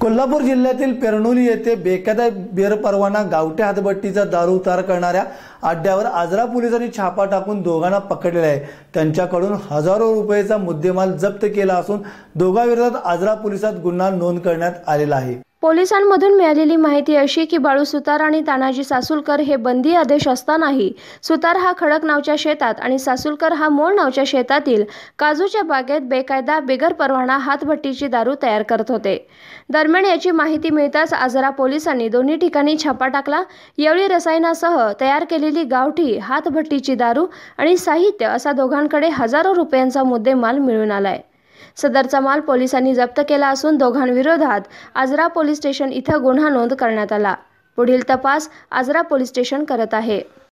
कोल्हापूर जिल्ह्यातील पेरणोली येथे बेकायदा बेरपरवाना गावठ्या हातभट्टीचा दारू उतार करणाऱ्या अड्ड्यावर आजरा पोलिसांनी छापा टाकून दोघांना पकडले आहे त्यांच्याकडून हजारो रुपयेचा मुद्देमाल जप्त केला असून दोघांविरोधात आजरा पोलिसात गुन्हा नोंद करण्यात आलेला आहे पोलिसांमधून मिळालेली माहिती अशी की बाळू सुतार आणि तानाजी सासुलकर हे बंदी आदेश असतानाही सुतार हा खडक नावच्या शेतात आणि सासुलकर हा मोळ नावच्या शेतातील काजूच्या बागेत बेकायदा बिगर परवाना हातभट्टीची दारू तयार करत होते दरम्यान याची माहिती मिळताच आजरा पोलिसांनी दोन्ही ठिकाणी छापा टाकला येवळी रसायनासह तयार केलेली गावठी हातभट्टीची दारू आणि साहित्य असा दोघांकडे हजारो रुपयांचा मुद्देमाल मिळून आलाय सदरचा माल पोलिसांनी जप्त केला असून दोघांविरोधात आजरा पोलीस स्टेशन इथं गुन्हा नोंद करण्यात आला पुढील तपास आजरा पोलीस स्टेशन करत आहे